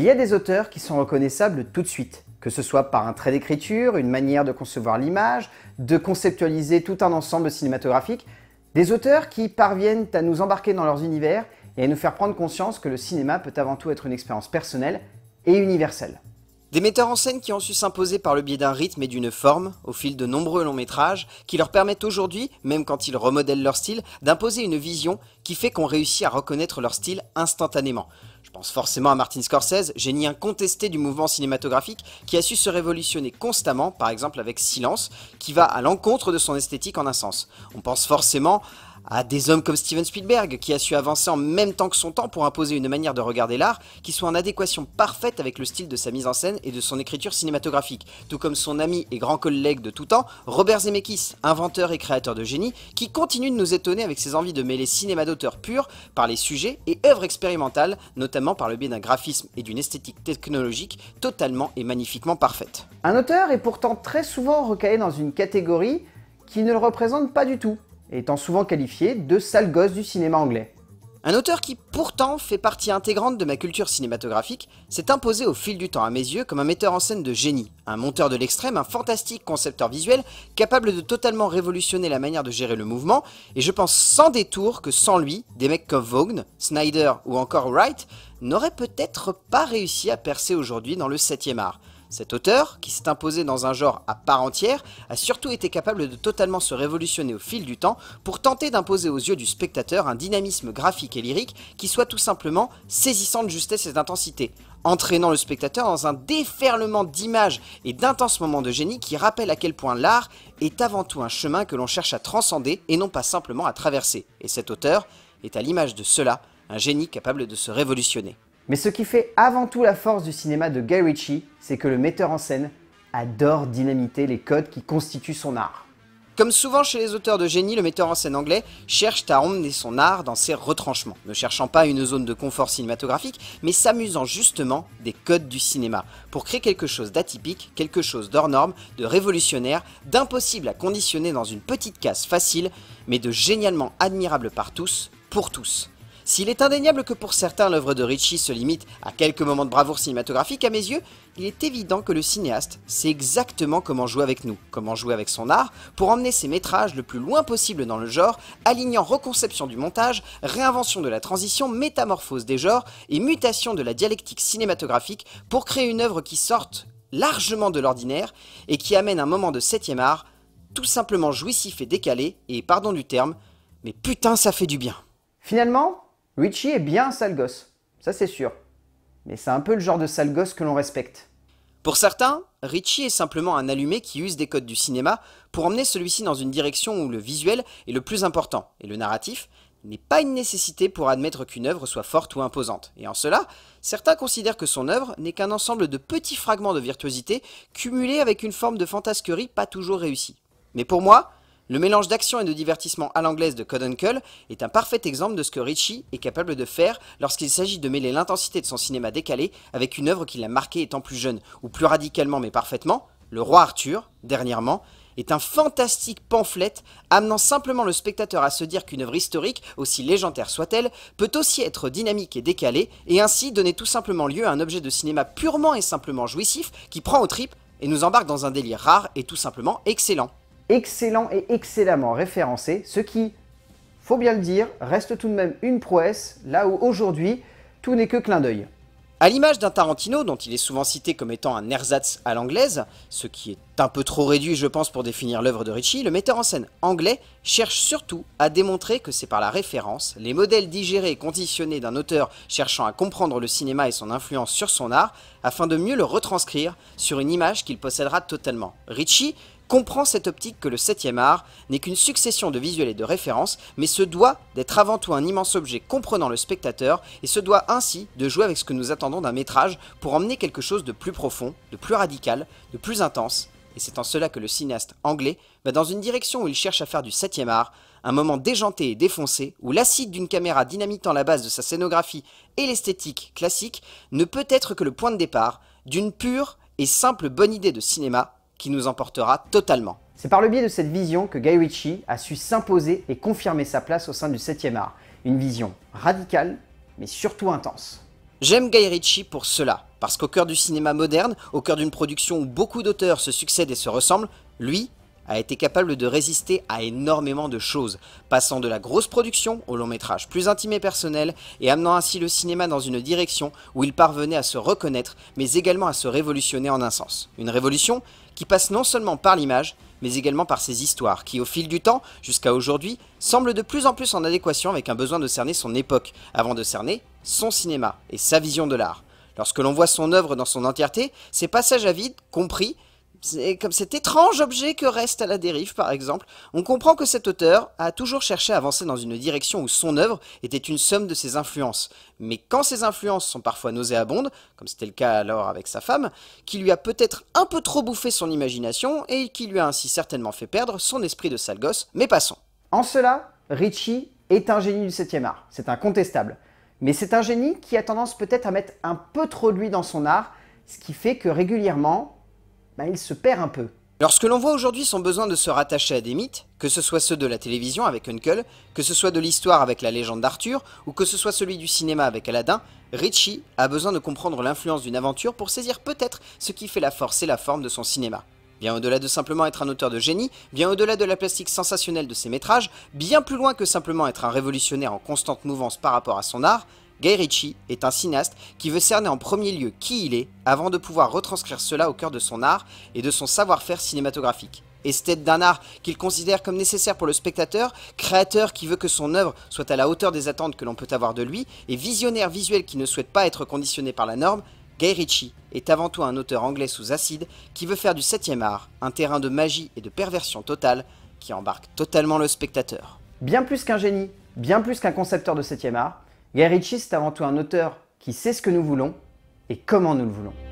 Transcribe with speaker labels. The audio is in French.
Speaker 1: Il y a des auteurs qui sont reconnaissables tout de suite, que ce soit par un trait d'écriture, une manière de concevoir l'image, de conceptualiser tout un ensemble cinématographique, des auteurs qui parviennent à nous embarquer dans leurs univers et à nous faire prendre conscience que le cinéma peut avant tout être une expérience personnelle et universelle. Des metteurs en scène qui ont su s'imposer par le biais d'un rythme et d'une forme, au fil de nombreux longs métrages, qui leur permettent aujourd'hui, même quand ils remodèlent leur style, d'imposer une vision qui fait qu'on réussit à reconnaître leur style instantanément. Je pense forcément à Martin Scorsese, génie incontesté du mouvement cinématographique, qui a su se révolutionner constamment, par exemple avec Silence, qui va à l'encontre de son esthétique en un sens. On pense forcément à des hommes comme Steven Spielberg, qui a su avancer en même temps que son temps pour imposer une manière de regarder l'art qui soit en adéquation parfaite avec le style de sa mise en scène et de son écriture cinématographique, tout comme son ami et grand collègue de tout temps, Robert Zemeckis, inventeur et créateur de génie, qui continue de nous étonner avec ses envies de mêler cinéma d'auteur pur par les sujets et œuvres expérimentales, notamment par le biais d'un graphisme et d'une esthétique technologique totalement et magnifiquement parfaite. Un auteur est pourtant très souvent recalé dans une catégorie qui ne le représente pas du tout étant souvent qualifié de sale gosse du cinéma anglais. Un auteur qui pourtant fait partie intégrante de ma culture cinématographique s'est imposé au fil du temps à mes yeux comme un metteur en scène de génie, un monteur de l'extrême, un fantastique concepteur visuel capable de totalement révolutionner la manière de gérer le mouvement, et je pense sans détour que sans lui, des mecs comme Vaughn, Snyder ou encore Wright n'auraient peut-être pas réussi à percer aujourd'hui dans le 7ème art. Cet auteur, qui s'est imposé dans un genre à part entière, a surtout été capable de totalement se révolutionner au fil du temps pour tenter d'imposer aux yeux du spectateur un dynamisme graphique et lyrique qui soit tout simplement saisissant de justesse et d'intensité, entraînant le spectateur dans un déferlement d'images et d'intenses moments de génie qui rappellent à quel point l'art est avant tout un chemin que l'on cherche à transcender et non pas simplement à traverser. Et cet auteur est à l'image de cela, un génie capable de se révolutionner. Mais ce qui fait avant tout la force du cinéma de Guy Ritchie, c'est que le metteur en scène adore dynamiter les codes qui constituent son art. Comme souvent chez les auteurs de génie, le metteur en scène anglais cherche à emmener son art dans ses retranchements, ne cherchant pas une zone de confort cinématographique, mais s'amusant justement des codes du cinéma, pour créer quelque chose d'atypique, quelque chose d'hors norme, de révolutionnaire, d'impossible à conditionner dans une petite case facile, mais de génialement admirable par tous, pour tous. S'il est indéniable que pour certains l'œuvre de Ritchie se limite à quelques moments de bravoure cinématographique, à mes yeux, il est évident que le cinéaste sait exactement comment jouer avec nous, comment jouer avec son art, pour emmener ses métrages le plus loin possible dans le genre, alignant reconception du montage, réinvention de la transition, métamorphose des genres et mutation de la dialectique cinématographique pour créer une œuvre qui sorte largement de l'ordinaire et qui amène un moment de septième art tout simplement jouissif et décalé, et pardon du terme, mais putain ça fait du bien. Finalement, Richie est bien un sale gosse, ça c'est sûr. Mais c'est un peu le genre de sale gosse que l'on respecte. Pour certains, Richie est simplement un allumé qui use des codes du cinéma pour emmener celui-ci dans une direction où le visuel est le plus important et le narratif n'est pas une nécessité pour admettre qu'une œuvre soit forte ou imposante. Et en cela, certains considèrent que son œuvre n'est qu'un ensemble de petits fragments de virtuosité cumulés avec une forme de fantasquerie pas toujours réussie. Mais pour moi, le mélange d'action et de divertissement à l'anglaise de Code Uncle est un parfait exemple de ce que Ritchie est capable de faire lorsqu'il s'agit de mêler l'intensité de son cinéma décalé avec une œuvre qui l'a marqué étant plus jeune, ou plus radicalement mais parfaitement, Le Roi Arthur, dernièrement, est un fantastique pamphlet amenant simplement le spectateur à se dire qu'une œuvre historique, aussi légendaire soit-elle, peut aussi être dynamique et décalée, et ainsi donner tout simplement lieu à un objet de cinéma purement et simplement jouissif qui prend aux tripes et nous embarque dans un délire rare et tout simplement excellent excellent et excellemment référencé, ce qui, faut bien le dire, reste tout de même une prouesse, là où aujourd'hui, tout n'est que clin d'œil. À l'image d'un Tarantino, dont il est souvent cité comme étant un ersatz à l'anglaise, ce qui est un peu trop réduit je pense pour définir l'œuvre de Ritchie, le metteur en scène anglais cherche surtout à démontrer que c'est par la référence, les modèles digérés et conditionnés d'un auteur cherchant à comprendre le cinéma et son influence sur son art, afin de mieux le retranscrire sur une image qu'il possédera totalement. Ritchie comprend cette optique que le 7e art n'est qu'une succession de visuels et de références, mais se doit d'être avant tout un immense objet comprenant le spectateur et se doit ainsi de jouer avec ce que nous attendons d'un métrage pour emmener quelque chose de plus profond, de plus radical, de plus intense. Et c'est en cela que le cinéaste anglais va dans une direction où il cherche à faire du 7e art un moment déjanté et défoncé où l'acide d'une caméra dynamitant la base de sa scénographie et l'esthétique classique ne peut être que le point de départ d'une pure et simple bonne idée de cinéma qui nous emportera totalement. C'est par le biais de cette vision que Guy a su s'imposer et confirmer sa place au sein du 7e art. Une vision radicale, mais surtout intense. J'aime Guy pour cela, parce qu'au cœur du cinéma moderne, au cœur d'une production où beaucoup d'auteurs se succèdent et se ressemblent, lui a été capable de résister à énormément de choses, passant de la grosse production au long métrage plus intime et personnel, et amenant ainsi le cinéma dans une direction où il parvenait à se reconnaître, mais également à se révolutionner en un sens. Une révolution qui passe non seulement par l'image, mais également par ses histoires, qui au fil du temps, jusqu'à aujourd'hui, semblent de plus en plus en adéquation avec un besoin de cerner son époque, avant de cerner son cinéma et sa vision de l'art. Lorsque l'on voit son œuvre dans son entièreté, ses passages à vide, compris, comme cet étrange objet que reste à la dérive, par exemple, on comprend que cet auteur a toujours cherché à avancer dans une direction où son œuvre était une somme de ses influences. Mais quand ces influences sont parfois nauséabondes, comme c'était le cas alors avec sa femme, qui lui a peut-être un peu trop bouffé son imagination et qui lui a ainsi certainement fait perdre son esprit de sale gosse, mais passons. En cela, Ricci est un génie du 7 art, c'est incontestable. Mais c'est un génie qui a tendance peut-être à mettre un peu trop de lui dans son art, ce qui fait que régulièrement, bah, il se perd un peu. Lorsque l'on voit aujourd'hui son besoin de se rattacher à des mythes, que ce soit ceux de la télévision avec Uncle, que ce soit de l'histoire avec la légende d'Arthur, ou que ce soit celui du cinéma avec Aladdin, Richie a besoin de comprendre l'influence d'une aventure pour saisir peut-être ce qui fait la force et la forme de son cinéma. Bien au-delà de simplement être un auteur de génie, bien au-delà de la plastique sensationnelle de ses métrages, bien plus loin que simplement être un révolutionnaire en constante mouvance par rapport à son art, Guy Ritchie est un cinéaste qui veut cerner en premier lieu qui il est avant de pouvoir retranscrire cela au cœur de son art et de son savoir-faire cinématographique. Esthète d'un art qu'il considère comme nécessaire pour le spectateur, créateur qui veut que son œuvre soit à la hauteur des attentes que l'on peut avoir de lui, et visionnaire visuel qui ne souhaite pas être conditionné par la norme, Guy Ritchie est avant tout un auteur anglais sous acide qui veut faire du 7 e art un terrain de magie et de perversion totale qui embarque totalement le spectateur. Bien plus qu'un génie, bien plus qu'un concepteur de 7 e art, Guy c'est avant tout un auteur qui sait ce que nous voulons et comment nous le voulons.